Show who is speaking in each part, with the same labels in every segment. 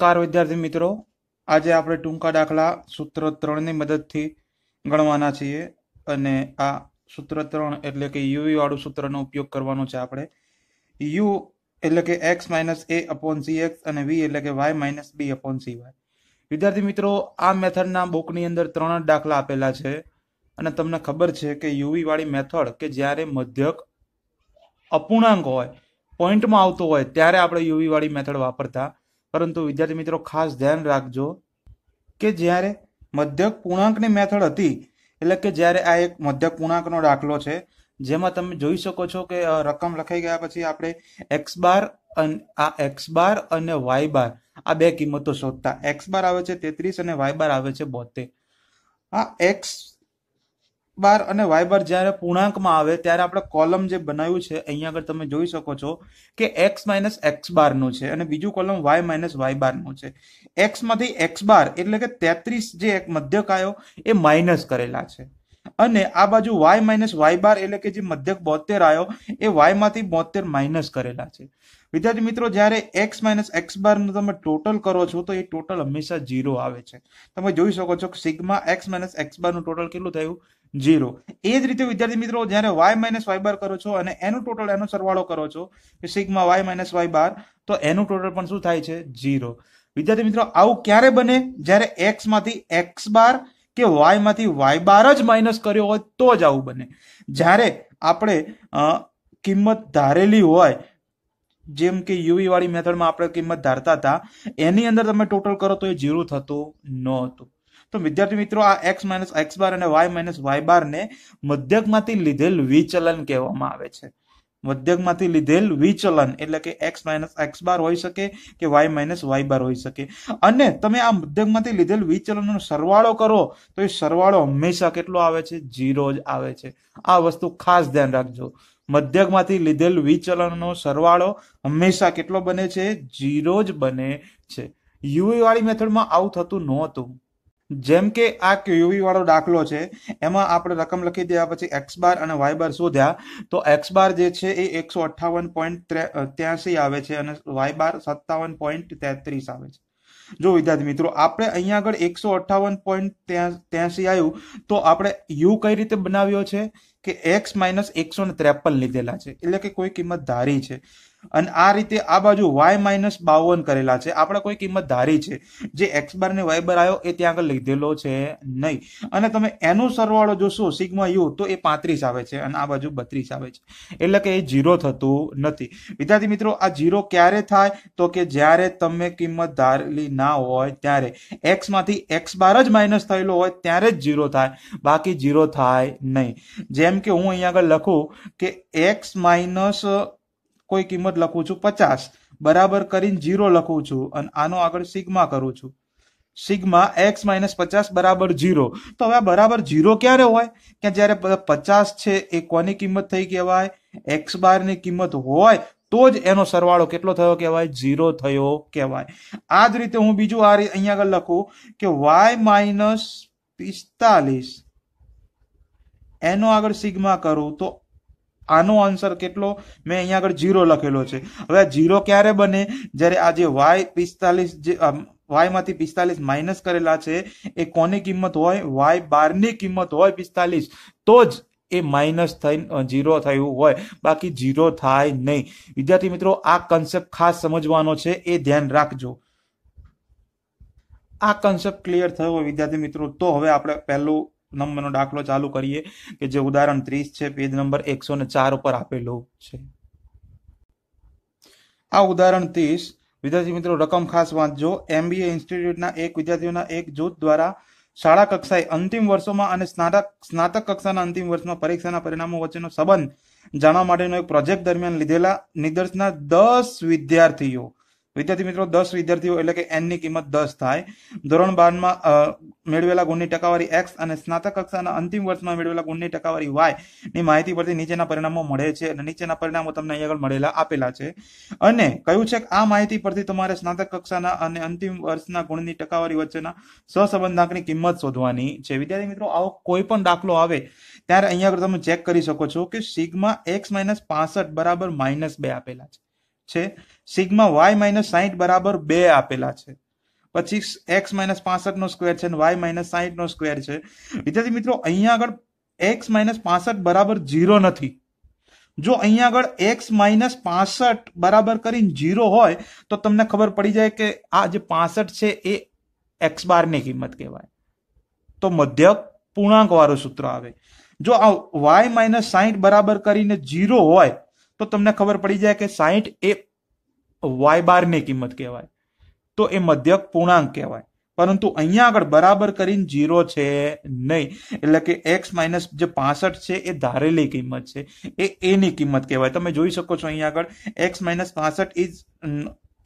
Speaker 1: નમસ્કાર વિદ્યાર્થી મિત્રો આજે આપણે ટૂંકા દાખલા સૂત્ર ત્રણની મદદથી ગણવાના છીએ અને આ સૂત્ર ત્રણ એટલે કે યુવીવાળું સૂત્રનો ઉપયોગ કરવાનો છે આપણે યુ એટલે કે X minus A upon C X અને વી એટલે કે Y minus B upon C Y વિદ્યાર્થી મિત્રો આ મેથડના બુકની અંદર ત્રણ જ દાખલા આપેલા છે અને તમને ખબર છે કે યુવીવાળી મેથડ કે જ્યારે મધ્યક અપૂર્ણાંક હોય પોઈન્ટમાં આવતો હોય ત્યારે આપણે યુવીવાળી મેથડ વાપરતા પરંતુ વિદ્યાર્થી મિત્રો ખાસ ધ્યાન રાખજો કે જ્યારે મધ્યક પૂર્ણાંકની મેથડ હતી એટલે કે જ્યારે આ એક મધ્યક પૂર્ણાંકનો દાખલો છે જેમાં તમે જોઈ શકો છો કે રકમ લખાઈ ગયા પછી આપણે એક્સ બાર અને આ એક્સ બાર અને વાય બાર આ બે કિંમતો શોધતા એક્સ બાર આવે છે તેત્રીસ અને વાય બાર આવે છે બોતેર આ એક્સ બાર અને વાયબર જ્યારે પૂર્ણાંકમાં આવે ત્યારે આપણે કોલમ જે બનાવ્યું છે અહીંયા આગળ તમે જોઈ શકો છો કે એક્સ માઇનસ એક્સ બારનું છે અને બીજું કોલમ વાય માઇનસ વાય બારનું છે એક્સમાંથી એક્સ બાર એટલે કે તેત્રીસ જે એક મધ્યકાયો એ માઇનસ કરેલા છે અને આ બાજુ વાય માઇનસ વાય બાર એટલે કે જે મધ્યક બોતેર આવ્યો એ વાયમાંથી બોતેર માઇનસ કરેલા છે વિદ્યાર્થી મિત્રો જ્યારે એક્સ માઇનસ એક્સ બારનું તમે ટોટલ કરો છો તો એ ટોટલ હંમેશા ઝીરો આવે છે તમે જોઈ શકો છો કે સિગ્મા એક્સ માઇનસ એક્સ બારનું ટોટલ કેટલું થયું જીરો એ જ રીતે વિદ્યાર્થી મિત્રો જ્યારે વાય માઇનસ વાય બાર કરો છો અને એનું ટોટલ એનો સરવાળો કરો છો કે સિગમાં વાય માઇનસ વાય બાર તો એનું ટોટલ પણ શું થાય છે જીરો વિદ્યાર્થી મિત્રો આવું ક્યારે બને જ્યારે એક્સ માંથી એક્સ બાર કે વાય માંથી વાય બાર જ માઇનસ કર્યો હોય તો જ આવું બને જ્યારે આપણે કિંમત ધારેલી હોય જેમ કે યુવી e વાળી મેથડમાં આપણે કિંમત ધારતા હતા એની અંદર તમે ટોટલ કરો તો એ જીરો થતું નહોતું તો વિદ્યાર્થી મિત્રો આ એક્સ માઇનસ એક્સ બાર અને વાય માઇનસ વાય બારને મધ્યકમાંથી લીધેલ વિચલન કહેવામાં આવે છે મધ્યકમાંથી લીધેલ વિચલન એટલે કે એક્સ માઇનસ એક્સ બાર હોઈ શકે કે વાય માઇનસ વાય બાર હોઈ શકે અને તમે આ મધ્યકમાંથી લીધેલ વિચલનનો સરવાળો કરો તો એ સરવાળો હંમેશા કેટલો આવે છે જીરો જ આવે છે આ વસ્તુ ખાસ ધ્યાન રાખજો મધ્યકમાંથી લીધેલ વિચલનનો સરવાળો હંમેશા કેટલો બને છે જીરો જ બને છે યુવી e વાળી મેથડમાં આવું થતું નહોતું જેમ કે આ ક્યુવી વાળો દાખલો છે એમાં આપણે રકમ લખી દીધા પછી એક્સ બાર અને વાય બાર શોધ્યા તો એક્સ બાર જે છે એ એકસો અઠ્ઠાવન પોઈન્ટ ત્યાસી આવે છે અને વાય બાર સત્તાવન પોઈન્ટ તેત્રીસ આવે છે જો વિદ્યાર્થી મિત્રો આપણે અહીંયા આગળ એકસો અઠ્ઠાવન પોઈન્ટ ત્યાંસી આવ્યું તો આપણે યુ કઈ રીતે બનાવ્યો છે કે એક્સ માઇનસ એકસો ત્રેપન લીધેલા છે એટલે કે કોઈ કિંમત ધારી છે અને આ રીતે આ બાજુ વાય માઇનસ બાવન કરેલા છે આપણે કોઈ કિંમત ધારી છે જે એક્સ બાર ને વાય બાર આવ્યો એ ત્યાં આગળ લીધેલો છે નહીં અને તમે એનો સરવાળો જોશો સિગ્મા યુ તો એ પાંત્રીસ આવે છે અને આ બાજુ બત્રીસ આવે છે એટલે કે એ ઝીરો થતું નથી વિદ્યાર્થી મિત્રો આ જીરો ક્યારે થાય તો કે જ્યારે તમે કિંમત ધારેલી ના હોય ત્યારે એક્સ માંથી એક્સ બાર જ માઇનસ થયેલો હોય ત્યારે જ ઝીરો થાય બાકી ઝીરો થાય નહીં જેમ કે હું અહીંયા આગળ લખું કે એક્સ માઇનસ કોઈ કિંમત લખું છું પચાસ બરાબર કરીને જીરો લખું છું અને આનો આગળ સિગ્મા કરું છું સિગ્મા એક્સ માઇનસ પચાસ બરાબર જીરો તો હવે આ બરાબર જીરો ક્યારે હોય કે જ્યારે પચાસ છે એ કોની કિંમત થઈ કહેવાય એક્સ બારની કિંમત હોય તો જ એનો સરવાળો કેટલો થયો કહેવાય જીરો થયો કહેવાય આ જ રીતે હું બીજું આ અહીંયા આગળ લખું કે વાય માઇનસ પિસ્તાલીસ એનો આગળ સિગ્મા કરું તો આનો આન્સર કેટલો મેં અહીંયા આગળ જીરો લખેલો છે હવે આ જીરો ક્યારે બને જ્યારે આ જે વાય પિસ્તાલીસ જે વાયમાંથી પિસ્તાલીસ માઇનસ કરેલા છે એ કોની કિંમત હોય વાય બારની કિંમત હોય પિસ્તાલીસ તો જ એ માઇનસ થઈ જીરો થયું હોય બાકી જીરો થાય નહીં વિદ્યાર્થી મિત્રો આ કન્સેપ્ટ ખાસ સમજવાનો છે એ ધ્યાન રાખજો આ કન્સેપ્ટ ક્લિયર થયો હોય વિદ્યાર્થી મિત્રો તો હવે આપણે પહેલું નંબરનો દાખલો ચાલુ કરીએ કે જે ઉદાહરણ ત્રીસ છે પેજ નંબર એકસો ને ચાર ઉપર આપેલો છે આ ઉદાહરણ ત્રીસ વિદ્યાર્થી મિત્રો રકમ ખાસ વાંચજો એમબીએ ઇન્સ્ટિટ્યૂટના એક વિદ્યાર્થીઓના એક જૂથ દ્વારા શાળા કક્ષાએ અંતિમ વર્ષોમાં અને સ્નાતક સ્નાતક કક્ષાના અંતિમ વર્ષમાં પરીક્ષાના પરિણામો વચ્ચેનો સંબંધ જાણવા માટેનો એક પ્રોજેક્ટ દરમિયાન લીધેલા નિદર્શના દસ વિદ્યાર્થીઓ વિદ્યાર્થી મિત્રો દસ વિદ્યાર્થીઓ એટલે કે એનની કિંમત દસ થાય ધોરણ બારમાં મેળવેલા ગુણની ટકાવારી એક્સ અને સ્નાતક કક્ષાના અંતિમ વર્ષમાં મેળવેલા ગુણની ટકાવારી વાય ની માહિતી પરથી નીચેના પરિણામો મળે છે અને નીચેના પરિણામો તમને અહીં આગળ મળેલા આપેલા છે અને કહ્યું છે કે આ માહિતી પરથી તમારે સ્નાતક કક્ષાના અને અંતિમ વર્ષના ગુણની ટકાવારી વચ્ચેના સહસંબંધાંકની કિંમત શોધવાની છે વિદ્યાર્થી મિત્રો આવો કોઈ પણ દાખલો આવે ત્યારે અહીંયા આગળ તમે ચેક કરી શકો છો કે સિગ્મા એક્સ માઇનસ પાસઠ બરાબર માઇનસ બે આપેલા છે છે સિગ્મા વાય માઇનસ સાહીઠ બરાબર બે આપેલા છે પછી એક્સ માઇનસ પાસઠ નો સ્ક્વેર છે અને વાય માઇનસ સાહીઠ નો સ્ક્વેર છે વિદ્યાર્થી મિત્રો અહીંયા આગળ એક્સ માઇનસ પાસઠ બરાબર ઝીરો નથી જો અહીંયા આગળ એક્સ માઇનસ પાસઠ બરાબર કરીને જીરો હોય તો તમને ખબર પડી જાય કે આ જે પાસઠ છે એ એક્સ બારની કિંમત કહેવાય તો મધ્યક પૂર્ણાંકવાળું સૂત્ર આવે જો આ વાય માઇનસ સાહીઠ બરાબર કરીને જીરો હોય તો તમને ખબર પડી જાય કે 60 a y બાર ની કિંમત કેવાય તો એ મધ્યક पूर्णांक કેવાય પરંતુ અહીંયા આગળ બરાબર કરીને 0 છે નહીં એટલે કે x - જે 65 છે એ ધારેલી કિંમત છે એ a ની કિંમત કેવાય તમે જોઈ શકો છો અહીંયા આગળ x - 65 is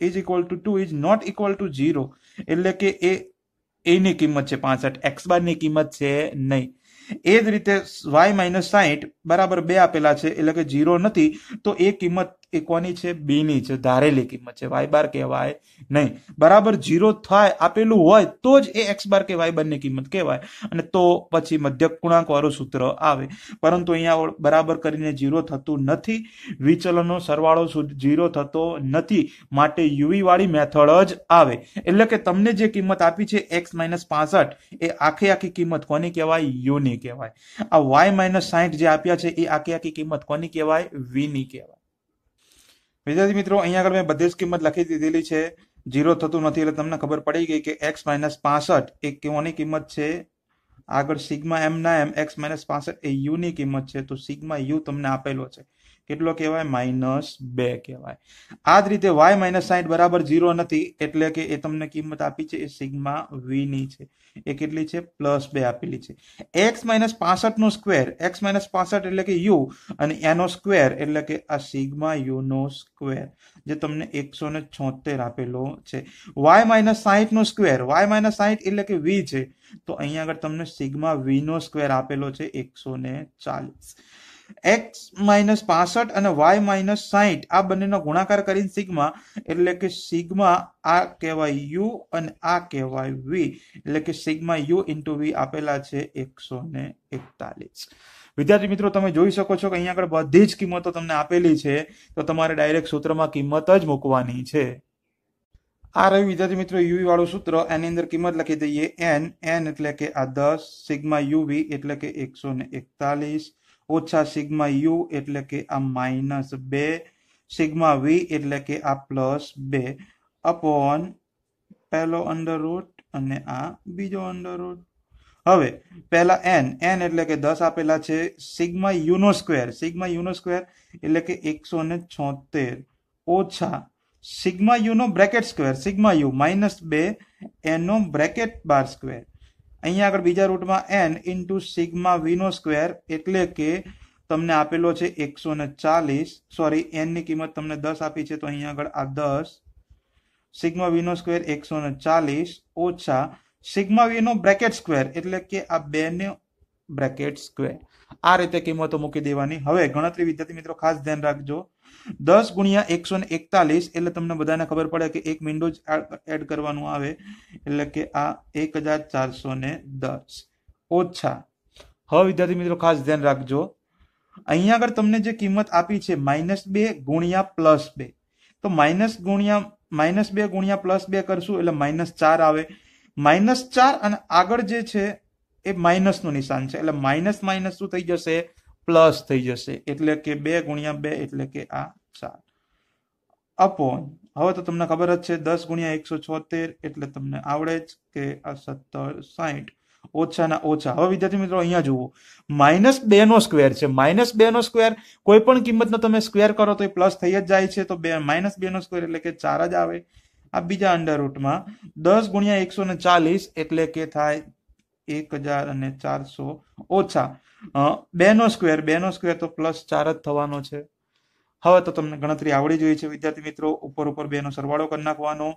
Speaker 1: is equal to 2 is not equal to 0 એટલે કે a a ની કિંમત છે 58 x બાર ની કિંમત છે નહીં એ જ રીતે વાય માઇનસ સાહીઠ બરાબર બે આપેલા છે એટલે કે ઝીરો નથી તો એ કિંમત એ કોની છે બીની છે ધારેલી કિંમત છે વાય બાર કહેવાય નહીં બરાબર જીરો થાય આપેલું હોય તો જ એ એક્સ બાર કે વાય બારની કિંમત કહેવાય અને તો પછી મધ્યક વાળું સૂત્ર આવે પરંતુ અહીંયા બરાબર કરીને જીરો થતું નથી વિચલનો સરવાળો જીરો થતો નથી માટે યુવી વાળી મેથડ જ આવે એટલે કે તમને જે કિંમત આપી છે એક્સ માઇનસ પાસઠ એ આખી આખી કિંમત કોની કહેવાય યુની કહેવાય આ વાય માઇનસ સાહીઠ જે આપ્યા છે એ આખી આખી કિંમત કોની કહેવાય વીની કહેવાય વિદ્યાર્થી મિત્રો અહીંયા આગળ મેં બધી જ કિંમત લખી દીધેલી છે જીરો થતું નથી એટલે તમને ખબર પડી ગઈ કે એક્સ માઇનસ પાસઠ એ કોની કિંમત છે આગળ સિગ્મા એમ ના એમ એક્સ માઇનસ પાસઠ એ યુની કિંમત છે તો સિગ્મા યુ તમને આપેલો છે કેટલો કહેવાય માઇનસ બે કહેવાય આ જ રીતે વાય માઇનસ સાઈઠ બરાબર ઝીરો નથી એટલે કે એ તમને કિંમત આપી છે એ સિગ્મા ની છે એ કેટલી છે પ્લસ બે આપેલી છે એક્સ માઇનસ પાસઠનો સ્ક્વેર એક્સ માઇનસ પાસઠ એટલે કે યુ અને એનો સ્ક્વેર એટલે કે આ સિગ્મા યુનો સ્ક્વેર જે તમને એકસો ને છોતેર આપેલો છે વાય માઇનસ સાહીઠનો સ્ક્વેર વાય માઇનસ સાઈઠ એટલે કે વી છે તો અહીંયા આગળ તમને સિગ્મા વીનો સ્ક્વેર આપેલો છે એકસો ને ચાલીસ એક્સ માઇનસ પાસઠ અને વાય માઇનસ સાહીઠ આ બંનેનો ગુણાકાર કરીને સિગ્મા એટલે કે સિગ્મા આ કહેવાય યુ અને આ કહેવાય વી એટલે કે સિગ્મા યુ ઇન્ટુ વી આપેલા છે એકસો ને એકતાલીસ વિદ્યાર્થી મિત્રો તમે જોઈ શકો છો કે અહીંયા આગળ બધી જ કિંમતો તમને આપેલી છે તો તમારે ડાયરેક્ટ સૂત્રમાં કિંમત જ મૂકવાની છે આ રહ્યું વિદ્યાર્થી મિત્રો યુવી વાળું સૂત્ર એની અંદર કિંમત લખી દઈએ એન એન એટલે કે આ દસ સિગ્મા યુવી એટલે કે એકસો ને એકતાલીસ ઓછા સિગ્મા યુ એટલે કે આ માઇનસ બે સિગ્મા વી એટલે કે આ પ્લસ બે અપોન પહેલો અંડર રૂટ અને આ બીજો અંડર રૂટ હવે પહેલા એન એન એટલે કે દસ આપેલા છે સિગ્મા યુનો સ્ક્વેર સિગ્મા યુનો સ્ક્વેર એટલે કે એકસો ને છોતેર ઓછા સિગ્મા યુનો bracket square sigma U minus બે એનો બ્રેકેટ બાર સ્ક્વેર અહીંયા આગળ બીજા રૂટમાં એન ઇન્ટુ સિગ્મા વીનો સ્ક્વેર એટલે કે તમને આપેલો છે એકસો ને ચાલીસ સોરી એનની કિંમત તમને દસ આપી છે તો અહીંયા આગળ આ દસ સિગ્મા વીનો સ્ક્વેર એકસો ને ચાલીસ ઓછા સિગ્મા વીનો બ્રેકેટ સ્ક્વેર એટલે કે આ બેને બ્રેકેટ સ્કવેર આ રીતે કિંમતો મૂકી દેવાની હવે ગણતરી વિદ્યાર્થી મિત્રો ખાસ ધ્યાન રાખજો દસ ગુણ્યા એકસો ને એકતાલીસ એટલે તમને બધાને ખબર પડે કે એક વિન્ડો જ એડ કરવાનું આવે એટલે કે આ એક હજાર ચારસો ને દસ ઓછા હવે વિદ્યાર્થી મિત્રો ખાસ ધ્યાન રાખજો અહીંયા આગળ તમને જે કિંમત આપી છે માઇનસ બે ગુણ્યા પ્લસ બે તો માઇનસ ગુણ્યા માઇનસ બે ગુણ્યા પ્લસ બે કરશું એટલે માઇનસ ચાર આવે માઇનસ ચાર અને આગળ જે છે એ માઇનસનું નિશાન છે એટલે માઇનસ માઇનસ શું થઈ જશે પ્લસ થઈ જશે એટલે કે બે ગુણ્યા બે એટલે કે આ ચાર અપોન હવે તો તમને ખબર જ છે દસ ગુણ્યા એકસો છોતેર એટલે તમને આવડે જ કે આ સત્તર સાહીઠ ના ઓછા હવે વિદ્યાર્થી મિત્રો અહીંયા જુઓ માઇનસ બે નો સ્ક્વેર છે માઇનસ બે નો સ્કવેર કોઈ પણ કિંમતનો તમે સ્ક્વેર કરો તો એ પ્લસ થઈ જ જાય છે તો બે માઇનસ બે નો સ્કવેર એટલે કે ચાર જ આવે આ બીજા અંડર રૂટમાં દસ ગુણ્યા એકસો ને ચાલીસ એટલે કે થાય એક હજાર અને ચારસો ઓછા બેનો સ્ક્વેર બેનો સ્ક્વેર તો પ્લસ ચાર જ થવાનો છે હવે તો તમને ગણતરી આવડી જોઈએ છે વિદ્યાર્થી મિત્રો ઉપર ઉપર બેનો સરવાળો કરી નાખવાનો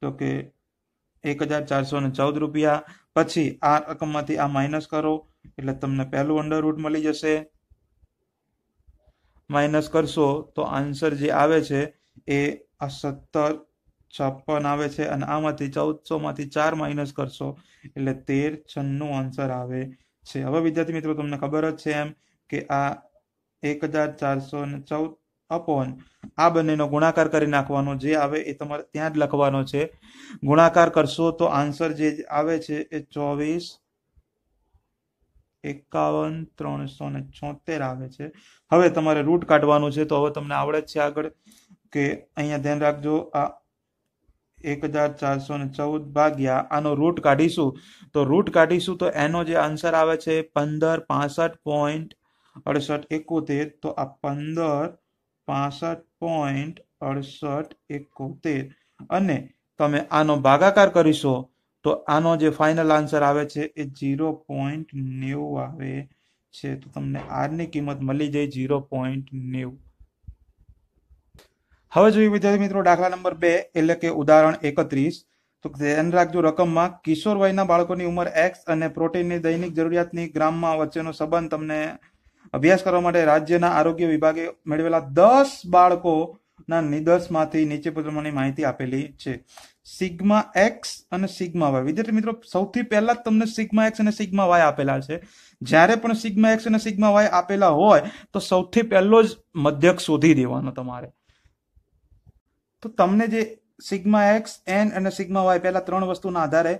Speaker 1: તો કે એક હજાર ચારસો ને ચૌદ રૂપિયા પછી આ રકમમાંથી આ માઇનસ કરો એટલે તમને પહેલું અંડર રૂટ મળી જશે માઇનસ કરશો તો આન્સર જે આવે છે એ આ સત્તર છપ્પન આવે છે અને આમાંથી ચૌદસો માંથી ચાર માઇનસ કરશો એટલે તેર છન્નું આન્સર આવે છે હવે વિદ્યાર્થી મિત્રો તમને ખબર જ છે એમ કે આ એક હજાર ચારસો ને ચૌદ અપોન આ બંનેનો ગુણાકાર કરી નાખવાનો જે આવે એ તમારે ત્યાં જ લખવાનો છે ગુણાકાર કરશો તો આન્સર જે આવે છે એ ચોવીસ એકાવન ત્રણસો ને છોતેર આવે છે હવે તમારે રૂટ કાઢવાનું છે તો હવે તમને આવડે છે આગળ કે અહીંયા ધ્યાન રાખજો આ એક હજાર ચારસો ને ચૌદ ભાગ્યા આનો રૂટ કાઢીશું તો રૂટ કાઢીશું તો એનો જે આન્સર આવે છે પંદર પાસઠ પોઈન્ટ અડસઠ એકોતેર તો આ પંદર પાસઠ પોઈન્ટ અડસઠ એકોતેર અને તમે આનો ભાગાકાર કરીશો તો આનો જે ફાઇનલ આન્સર આવે છે એ જીરો પોઈન્ટ નેવું આવે છે તો તમને આરની કિંમત મળી જાય જીરો પોઈન્ટ નેવું હવે જોઈએ વિદ્યાર્થી મિત્રો દાખલા નંબર બે એટલે કે ઉદાહરણ એકત્રીસ તો ધ્યાન રાખજો રકમમાં કિશોર વયના બાળકોની ઉંમર એક્સ અને પ્રોટીનની દૈનિક જરૂરિયાતની ગ્રામમાં વચ્ચેનો સંબંધ તમને અભ્યાસ કરવા માટે રાજ્યના આરોગ્ય વિભાગે મેળવેલા દસ બાળકોના નિદર્શમાંથી નીચે પ્રમાણેની માહિતી આપેલી છે સિગ્મા એક્સ અને સિગ્મા વાય વિદ્યાર્થી મિત્રો સૌથી પહેલા તમને સિગ્મા એક્સ અને સિગ્મા વાય આપેલા છે જ્યારે પણ સિગ્મા એક્સ અને સિગ્મા વાય આપેલા હોય તો સૌથી પહેલો જ મધ્યક શોધી દેવાનો તમારે તો તમને જે સિગ્મા એક્સ એન અને સિગ્મા વાય પહેલા ત્રણ વસ્તુના આધારે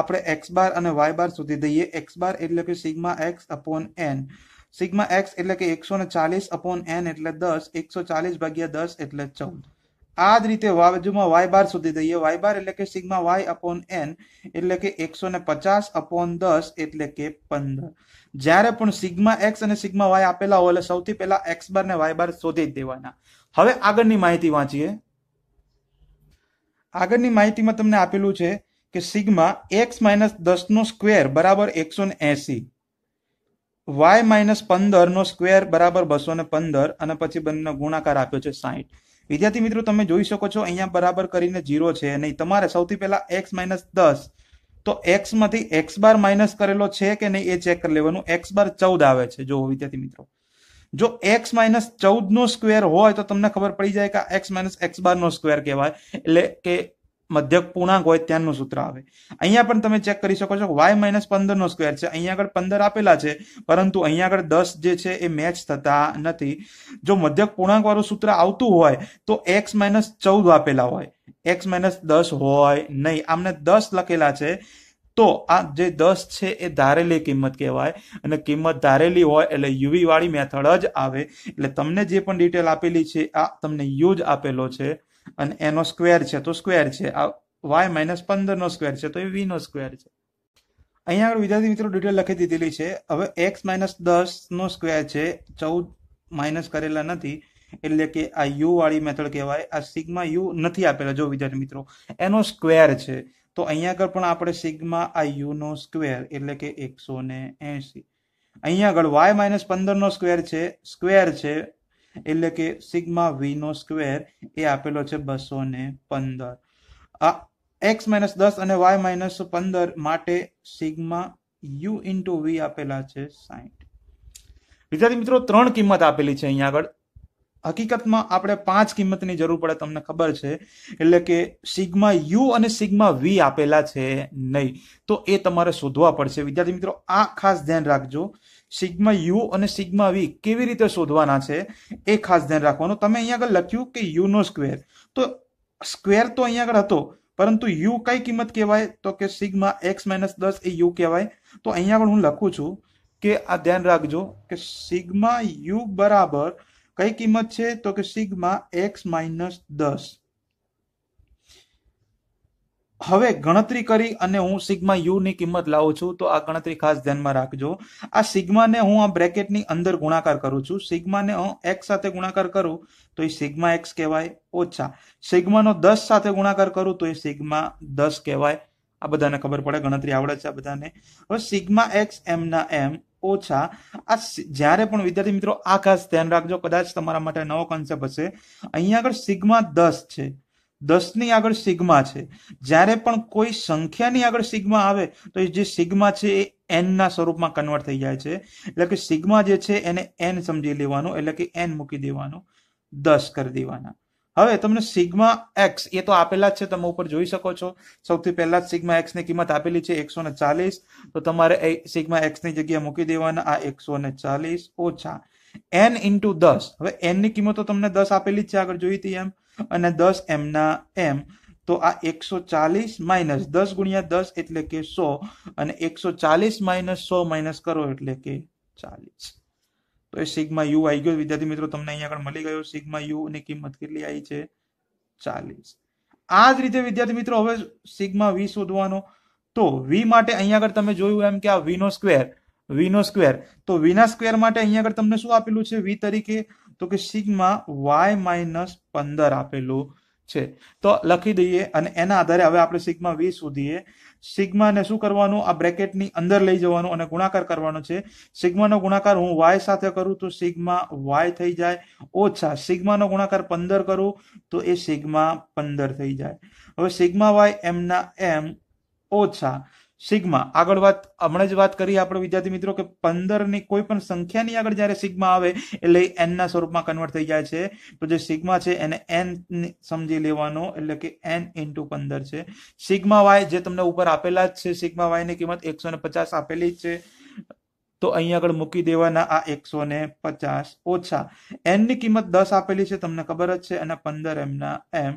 Speaker 1: આપણે એક્સ બાર અને વાય બાર સુધી દઈએ એક્સ બાર એટલે કે sigma X upon N sigma X એટલે કે એકસો ને ચાલીસ અપોન એન એટલે દસ એકસો ચાલીસ ભાગ્યા દસ એટલે ચૌદ આ જ રીતે બાજુમાં વાય બાર સુધી દઈએ વાય બાર એટલે કે સિગ્મા વાય અપોન એન એટલે કે એકસો ને પચાસ અપોન દસ એટલે કે પંદર જ્યારે પણ સિગ્મા એક્સ અને સિગ્મા વાય આપેલા હોય એટલે સૌથી પહેલા એક્સ બાર ને વાય બાર શોધી જ દેવાના હવે આગળની માહિતી વાંચીએ આગળની માહિતીમાં તમને આપેલું છે કે સિગ્મા એક્સ માઇનસ દસનો સ્ક્વેર બરાબર એકસો ને એસી વાય માઇનસ પંદરનો સ્ક્વેર બરાબર બસો ને પંદર અને પછી બંનેનો ગુણાકાર આપ્યો છે સાહીઠ વિદ્યાર્થી મિત્રો તમે જોઈ શકો છો અહીંયા બરાબર કરીને જીરો છે નહીં તમારે સૌથી પહેલા એક્સ માઇનસ દસ તો એક્સમાંથી એક્સ બાર માઇનસ કરેલો છે કે નહીં એ ચેક કરી લેવાનું એક્સ બાર ચૌદ આવે છે જો વિદ્યાર્થી મિત્રો જો એક્સ માઇનસ ચૌદનો સ્ક્વેર હોય તો તમને ખબર પડી જાય કે એક્સ માઇનસ એક્સ બાર નો સ્કવેર કહેવાય એટલે કે મધ્યક પૂર્ણાંક હોય ત્યાંનું સૂત્ર આવે અહીંયા પણ તમે ચેક કરી શકો છો વાય માઇનસ પંદરનો સ્ક્વેર છે અહીંયા આગળ પંદર આપેલા છે પરંતુ અહીંયા આગળ દસ જે છે એ મેચ થતા નથી જો મધ્યક પૂર્ણાંક વાળું સૂત્ર આવતું હોય તો એક્સ માઇનસ ચૌદ આપેલા હોય એક્સ માઇનસ દસ હોય નહીં આમને દસ લખેલા છે તો આ જે દસ છે એ ધારેલી કિંમત કહેવાય અને કિંમત ધારેલી હોય એટલે યુવી વાળી મેથડ જ આવે એટલે તમને જે પણ ડિટેલ આપેલી છે આ તમને યુ જ આપેલો છે અને એનો સ્ક્વેર છે તો સ્ક્વેર છે આ વાય માઇનસ પંદરનો સ્ક્વેર છે તો એ વીનો સ્ક્વેર છે અહીંયા આગળ વિદ્યાર્થી મિત્રો ડિટેલ લખી દીધેલી છે હવે એક્સ માઇનસ દસ નો સ્ક્વેર છે ચૌદ માઇનસ કરેલા નથી એટલે કે આ યુ વાળી મેથડ કહેવાય આ સિગ્મા યુ નથી આપેલા જો વિદ્યાર્થી મિત્રો એનો સ્ક્વેર છે તો અહીંયા આગળ પણ આપણે સિગ્મા આ યુનો સ્ક્વેર એટલે કે એકસો ને એસી અહીંયા આગળ વાય માઇનસ પંદરનો સ્ક્વેર છે સ્ક્વેર છે એટલે કે સિગ્મા વીનો સ્ક્વેર એ આપેલો છે બસો ને પંદર આ એક્સ માઇનસ દસ અને વાય માઇનસ પંદર માટે સિગ્મા યુ ઇન્ટુ વી આપેલા છે સાઈઠ વિદ્યાર્થી મિત્રો ત્રણ કિંમત આપેલી છે અહીંયા આગળ હકીકતમાં આપણે પાંચ કિંમતની જરૂર પડે તમને ખબર છે એટલે કે સિગ્મા યુ અને સિગ્મા વી આપેલા છે નહીં તો એ તમારે શોધવા પડશે વિદ્યાર્થી મિત્રો આ ખાસ ધ્યાન રાખજો સિગ્મા યુ અને સિગ્મા વી કેવી રીતે શોધવાના છે એ ખાસ ધ્યાન રાખવાનું તમે અહીંયા આગળ લખ્યું કે યુ નો સ્ક્વેર તો સ્ક્વેર તો અહીંયા આગળ હતો પરંતુ યુ કઈ કિંમત કહેવાય તો કે સિગ્મા એક્સ માઇનસ દસ એ યુ કહેવાય તો અહીંયા આગળ હું લખું છું કે આ ધ્યાન રાખજો કે સિગ્મા યુ બરાબર કઈ કિંમત છે તો કે સિગ્મા એક્સ માઇનસ દસ હવે ગણતરી કરી અને હું સિગ્મા યુ ની કિંમત લાવું છું તો આ ગણતરી ખાસ ધ્યાનમાં રાખજો આ સિગ્માને હું આ બ્રેકેટની અંદર ગુણાકાર કરું છું સિગ્માને હું એક્સ સાથે ગુણાકાર કરું તો એ સિગ્મા એક્સ કહેવાય ઓછા સિગ્માનો દસ સાથે ગુણાકાર કરું તો એ સિગ્મા દસ કહેવાય આ બધાને ખબર પડે ગણતરી આવડે છે આ બધાને હવે સિગ્મા એક્સ એમના એમ ઓછા આ જ્યારે પણ વિદ્યાર્થી મિત્રો આ ખાસ ધ્યાન રાખજો કદાચ તમારા માટે નવો કોન્સેપ્ટ હશે અહીંયા આગળ સિગ્મા દસ છે દસની આગળ સિગ્મા છે જ્યારે પણ કોઈ સંખ્યાની આગળ સિગ્મા આવે તો જે સિગ્મા છે એ એનના સ્વરૂપમાં કન્વર્ટ થઈ જાય છે એટલે કે સિગ્મા જે છે એને એન સમજી લેવાનું એટલે કે એન મૂકી દેવાનું દસ કરી દેવાના હવે તમને સિગ્મા એક્સ એ તો આપેલા જ છે તમે ઉપર જોઈ શકો છો સૌથી પહેલા જ સિગ્મા એક્સ ની કિંમત આપેલી છે એકસો ને ચાલીસ તો તમારે સિગ્મા એક્સ ની જગ્યાએ મૂકી દેવાના આ એકસો ને ચાલીસ ઓછા એન ઇન્ટુ દસ હવે એન ની કિંમત તો તમને દસ આપેલી જ છે આગળ જોઈ હતી એમ અને દસ એમના એમ તો આ એકસો ચાલીસ માઇનસ દસ ગુણ્યા દસ એટલે કે સો અને એકસો ચાલીસ માઇનસ સો માઇનસ કરો એટલે કે ચાલીસ તો એ સિગ્મા યુ આવી ગયો વિદ્યાર્થી મિત્રો તમને અહીંયા આગળ મળી ગયો સિગ્મા યુ ની કિંમત કેટલી આવી છે ચાલીસ આ જ રીતે વિદ્યાર્થી મિત્રો હવે સિગ્મા વી શોધવાનો તો વી માટે અહીંયા આગળ તમે જોયું એમ કે આ વીનો સ્ક્વેર વીનો સ્કવેર તો વીના સ્ક્વેર માટે અહીંયા આગળ તમને શું આપેલું છે વી તરીકે તો કે સિગ્મા વાય માઇનસ પંદર આપેલું છે તો લખી દઈએ અને એના આધારે હવે આપણે સિગ્મા વી શોધીએ સિગ્માને શું કરવાનું આ બ્રેકેટની અંદર લઈ જવાનું અને ગુણાકાર કરવાનો છે સિગ્માનો ગુણાકાર હું વાય સાથે કરું તો સિગ્મા વાય થઈ જાય ઓછા સિગ્માનો ગુણાકાર પંદર કરું તો એ સિગ્મા પંદર થઈ જાય હવે સિગ્મા વાય એમના એમ ઓછા સિગ્મા આગળ વાત હમણાં જ વાત કરી આપણે વિદ્યાર્થી મિત્રો કે પંદરની કોઈ પણ સંખ્યાની આગળ જ્યારે સિગ્મા આવે એટલે એનના સ્વરૂપમાં કન્વર્ટ થઈ જાય છે તો જે સિગ્મા છે એને એન સમજી લેવાનો એટલે કે એન ઇન્ટુ પંદર છે સિગ્મા વાય જે તમને ઉપર આપેલા જ છે સિગ્મા વાયની કિંમત એકસો ને પચાસ આપેલી જ છે તો અહીંયા આગળ મૂકી દેવાના આ એકસો ને પચાસ ઓછા એનની કિંમત દસ આપેલી છે તમને ખબર જ છે અને પંદર એમના એમ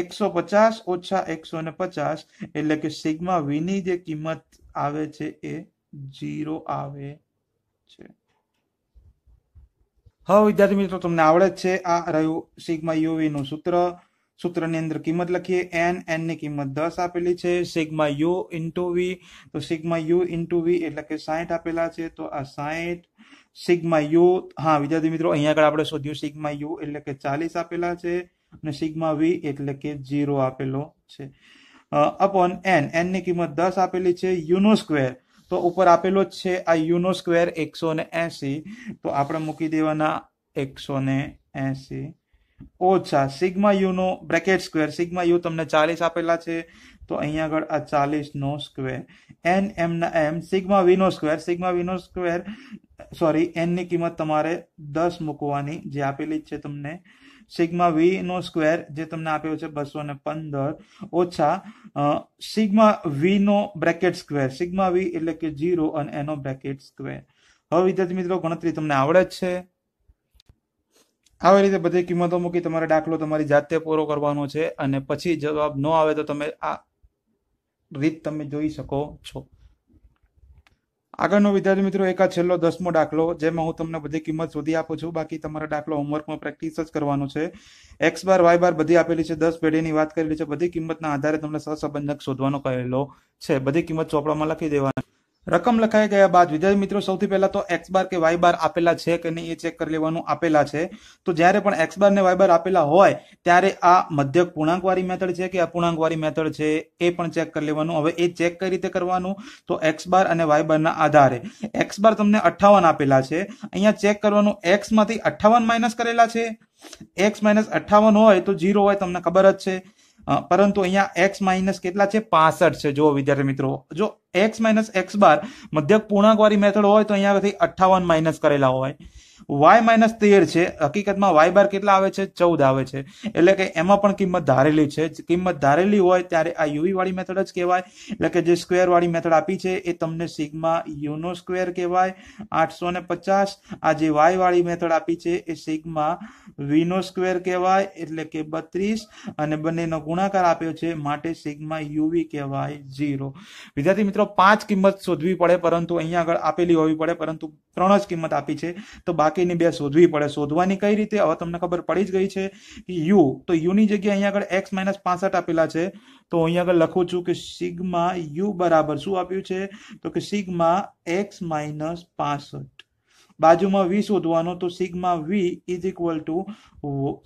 Speaker 1: એકસો પચાસ ઓછા એકસો ને પચાસ એટલે કે સિગ્મા વીની જે કિંમત આવે છે એ જીરો આવે છે હવે વિદ્યાર્થી મિત્રો તમને આવડે છે આ રહ્યું સિગ્મા યુવી નું સૂત્ર સૂત્રની અંદર કિંમત લખીએ એન એનની કિંમત દસ આપેલી છે સિગ્મા યુ ઇન્ટુ વી તો સિગ્મા યુ ઇન્ટુ વી એટલે કે સાહીઠ આપેલા છે તો આ સાહીઠ સિગ્મા યુ હા વિદ્યાર્થી મિત્રો અહીંયા આગળ આપણે શોધ્યું સિગ્મા યુ એટલે કે ચાલીસ આપેલા છે અને સિગ્મા વી એટલે કે જીરો આપેલો છે અપોન એન એનની કિંમત દસ આપેલી છે યુનો સ્ક્વેર તો ઉપર આપેલો જ છે આ યુનો સ્ક્વેર એકસો ને એસી તો આપણે મૂકી દેવાના એકસો ને એસી ઓછા સિગ્મા નો બ્રેકેટ સ્ક્વેર સિગ્મા યુ તમને ચાલીસ આપેલા છે તો અહીંયા આગળ આ ચાલીસનો સ્ક્વેર એન એમના એમ સિગ્મા વિનો સ્ક્વેર સિગ્મા વિનો સ્ક્વેર સોરી એનની કિંમત તમારે દસ મૂકવાની જે આપેલી છે તમને સિગ્મા વી નો સ્ક્વેર જે તમને આપ્યો છે બસો ને પંદર ઓછા સિગ્મા વી નો બ્રેકેટ સ્ક્વેર સિગ્મા વી એટલે કે જીરો અને એનો બ્રેકેટ સ્ક્વેર હવે વિદ્યાર્થી મિત્રો ગણતરી તમને આવડે જ છે આવી રીતે બધી કિંમતો મૂકી તમારે દાખલો તમારી જાતે પૂરો કરવાનો છે અને પછી જવાબ ન આવે તો તમે આ રીત તમે જોઈ શકો છો આગળનો વિદ્યાર્થી મિત્રો એક છેલ્લો દસમો દાખલો જેમાં હું તમને બધી કિંમત શોધી આપું છું બાકી તમારા દાખલો હોમવર્કમાં પ્રેક્ટિસ જ કરવાનો છે એક્સ બાર વાય બાર બધી આપેલી છે દસ પેઢીની વાત કરેલી છે બધી કિંમતના આધારે તમને સહસંબંધક શોધવાનો કહેલો છે બધી કિંમત ચોપડામાં લખી દેવાની રકમ લખાઈ ગયા બાદ વિદ્યાર્થી મિત્રો સૌથી પહેલા તો એક્સ બાર કે વાય બાર આપેલા છે કે નહીં એ ચેક કરી લેવાનું આપેલા છે તો જ્યારે પણ એક્સ બાર ને વાય બાર આપેલા હોય ત્યારે આ મધ્યક પૂર્ણાંકવાળી મેથડ છે કે અપૂર્ણાંકવાળી મેથડ છે એ પણ ચેક કરી લેવાનું હવે એ ચેક કઈ રીતે કરવાનું તો એક્સ બાર અને વાય બારના આધારે એક્સ બાર તમને અઠાવન આપેલા છે અહીંયા ચેક કરવાનું એક્સમાંથી અઠાવન માઇનસ કરેલા છે એક્સ માઇનસ અઠાવન હોય તો જીરો હોય તમને ખબર જ છે પરંતુ અહીંયા એક્સ માઇનસ કેટલા છે પાસઠ છે જો વિદ્યાર્થી મિત્રો જો એક્સ માઇનસ એક્સ બાર મધ્યક પૂર્ણાંકવાળી મેથડ હોય તો અહીંયા અઠાવન માઇનસ કરેલા હોય વાય માઇનસ તેર છે હકીકતમાં વાય બાર કેટલા આવે છે ચૌદ આવે છે એટલે કે એમાં પણ કિંમત ધારેલી છે કિંમત ધારેલી હોય ત્યારે આ યુવી વાળી મેથડ જ કહેવાય એટલે કે જે સ્ક્વેર વાળી મેથડ આપી છે એ તમને સિગ્મા યુનો સ્ક્વેર કહેવાય આઠસો ને પચાસ આ જે વાય વાળી મેથડ આપી છે એ સિગ્મા વીનો સ્ક્વેર કહેવાય એટલે કે બત્રીસ અને બંનેનો ગુણાકાર આપ્યો છે માટે સિગ્મા યુવી કહેવાય ઝીરો વિદ્યાર્થી મિત્રો પાંચ કિંમત શોધવી પડે પરંતુ અહીંયા આગળ આપેલી હોવી પડે પરંતુ ત્રણ જ કિંમત આપી છે તો બાકી બાકીની બે શોધવી પડે શોધવાની કઈ રીતે હવે તમને ખબર પડી જ ગઈ છે કે યુ તો યુની જગ્યાએ અહીંયા આગળ એક્સ માઇનસ પાસઠ આપેલા છે તો અહીંયા આગળ લખું છું કે સિગ્મા યુ બરાબર શું આપ્યું છે તો કે સિગ્મા એક્સ માઇનસ પાસઠ બાજુમાં વી શોધવાનો તો sigma V is equal to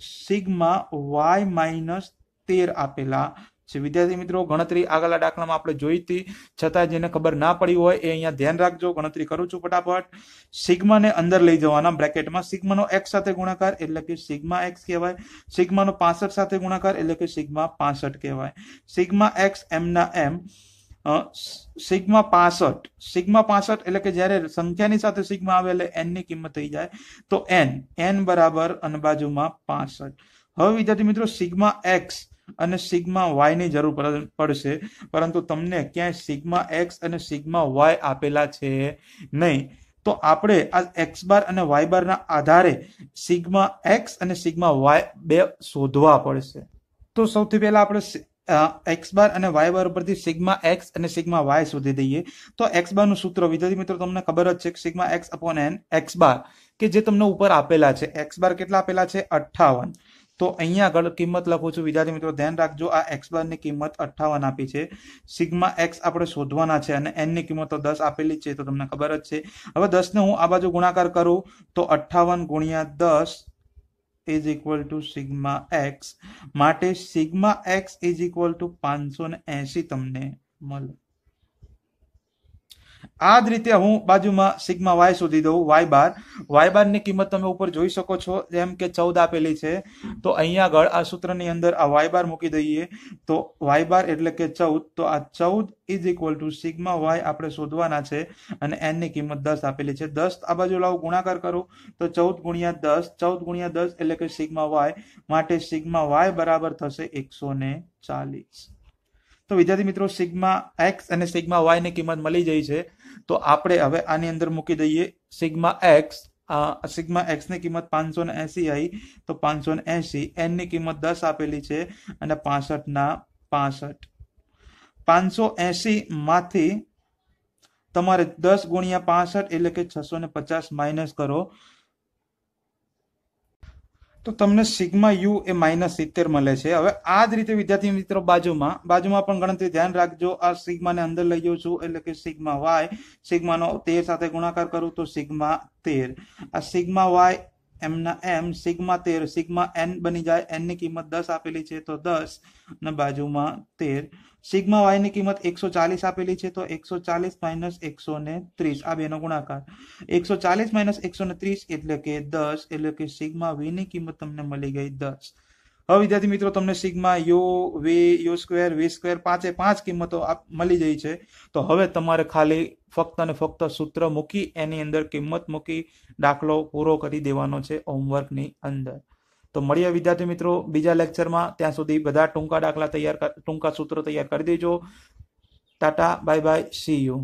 Speaker 1: sigma Y minus તેર આપેલા છે વિદ્યાર્થી મિત્રો ગણતરી આગળના દાખલામાં આપણે જોઈ હતી છતાં જેને ખબર ના પડી હોય એ અહીંયા ધ્યાન રાખજો ગણતરી કરું છું ફટાફટ સિગ્માને અંદર લઈ જવાના બ્રેકેટમાં સિગ્માનો એક્સ સાથે ગુણાકાર એટલે કે સિગ્મા એક્સ કહેવાય સિગ્માનો પાસઠ સાથે ગુણાકાર એટલે કે સિગ્મા પાસઠ કહેવાય સિગ્મા એક્સ એમના એમ સિગ્મા પાસઠ સિગ્મા પાસઠ એટલે કે જ્યારે સંખ્યાની સાથે સિગ્મા આવે એટલે એનની કિંમત થઈ જાય તો એન એન બરાબર અનબાજુમાં પાસઠ હવે વિદ્યાર્થી મિત્રો સિગ્મા એક્સ અને સિગ્મા વાયની જરૂર પડશે પરંતુ તમને ક્યાંય સિગ્મા એક્સ અને સિગ્મા વાય આપેલા છે નહીં તો આપણે આ એક્સ બાર અને વાય બારના આધારે સિગ્મા એક્સ અને સિગ્મા વાય બે શોધવા પડશે તો સૌથી પહેલા આપણે એક્સ બાર અને વાય બાર ઉપરથી સિગ્મા એક્સ અને સિગ્મા વાય શોધી દઈએ તો એક્સ બારનું સૂત્ર વિદ્યાર્થી મિત્રો તમને ખબર જ છે કે sigma X upon N X bar કે જે તમને ઉપર આપેલા છે એક્સ બાર કેટલા આપેલા છે અઠ્ઠાવન તો અહીંયા આગળ કિંમત લખું છું વિદ્યાર્થી મિત્રો ધ્યાન રાખજો આ એક્સ બારની કિંમત અઠ્ઠાવન આપી છે સિગ્મા એક્સ આપણે શોધવાના છે અને એનની કિંમત તો દસ આપેલી છે તો તમને ખબર જ છે હવે દસને હું આ બાજુ ગુણાકાર કરું તો અઠ્ઠાવન ગુણ્યા દસ is equal to sigma X માટે sigma X is equal to પાંચસો ને એંસી તમને મળે આ જ રીતે હું બાજુમાં સિગ્મા વાય શોધી દઉં વાય બાર વાય બારની કિંમત તમે ઉપર જોઈ શકો છો જેમ કે ચૌદ આપેલી છે તો અહીંયા આગળ આ સૂત્રની અંદર આ વાય બાર મૂકી દઈએ તો વાય બાર એટલે કે ચૌદ તો આ ચૌદ is equal to sigma Y આપણે શોધવાના છે અને એનની કિંમત દસ આપેલી છે દસ આ બાજુ લાવું ગુણાકાર કરો તો ચૌદ ગુણ્યા દસ ચૌદ ગુણ્યા દસ એટલે કે સિગ્મા વાય માટે સિગ્મા વાય બરાબર થશે એકસો ને ચાલીસ તો વિદ્યાર્થી મિત્રો સિગ્મા એક્સ અને સિગ્મા વાય ની કિંમત મળી જઈ છે તો આપણે હવે આની અંદર મૂકી દઈએ સિગ્મા એક્સ સિગ્મા એક્સ ની કિંમત પાંચસો ને એસી આવી તો પાંચસો ને એસી એન ની કિંમત દસ આપેલી છે અને પાસઠ ના પાસઠ પાંચસો એસી માંથી તમારે દસ ગુણ્યા પાસઠ એટલે કે છસો ને પચાસ માઇનસ કરો તો તમને સિગ્મા યુ એ માઇનસ સિત્તેર મળે છે હવે આ જ રીતે વિદ્યાર્થી મિત્રો બાજુમાં બાજુમાં પણ ગણતરી ધ્યાન રાખજો આ સિગ્માને અંદર લઈ જાઉં છું એટલે કે સિગ્મા વાય સિગ્માનો તેર સાથે ગુણાકાર કરું તો સિગ્મા તેર આ સિગ્મા વાય એમના એમ સિગ્મા તેર સિગ્મા એન બની જાય એનની કિંમત દસ આપેલી છે તો દસ ને બાજુમાં તેર સિગ્મા વાયની કિંમત એકસો ચાલીસ આપેલી છે તો એકસો ચાલીસ માઇનસ એકસો ને ત્રીસ આ બેનો ગુણાકાર એકસો ચાલીસ માઇનસ એકસો ને ત્રીસ એટલે કે દસ એટલે કે સિગ્મા ની કિંમત તમને મળી ગઈ દસ હવે વિદ્યાર્થી મિત્રો તમને sigma U V U square V square પાંચે પાંચ કિંમતો મળી ગઈ છે તો હવે તમારે ખાલી ફક્ત અને ફક્ત સૂત્ર મૂકી એની અંદર કિંમત મૂકી દાખલો પૂરો કરી દેવાનો છે હોમવર્કની અંદર તો મળીએ વિદ્યાર્થી મિત્રો બીજા લેક્ચરમાં ત્યાં સુધી બધા ટૂંકા દાખલા તૈયાર ટૂંકા સૂત્રો તૈયાર કરી દેજો tata bye bye see you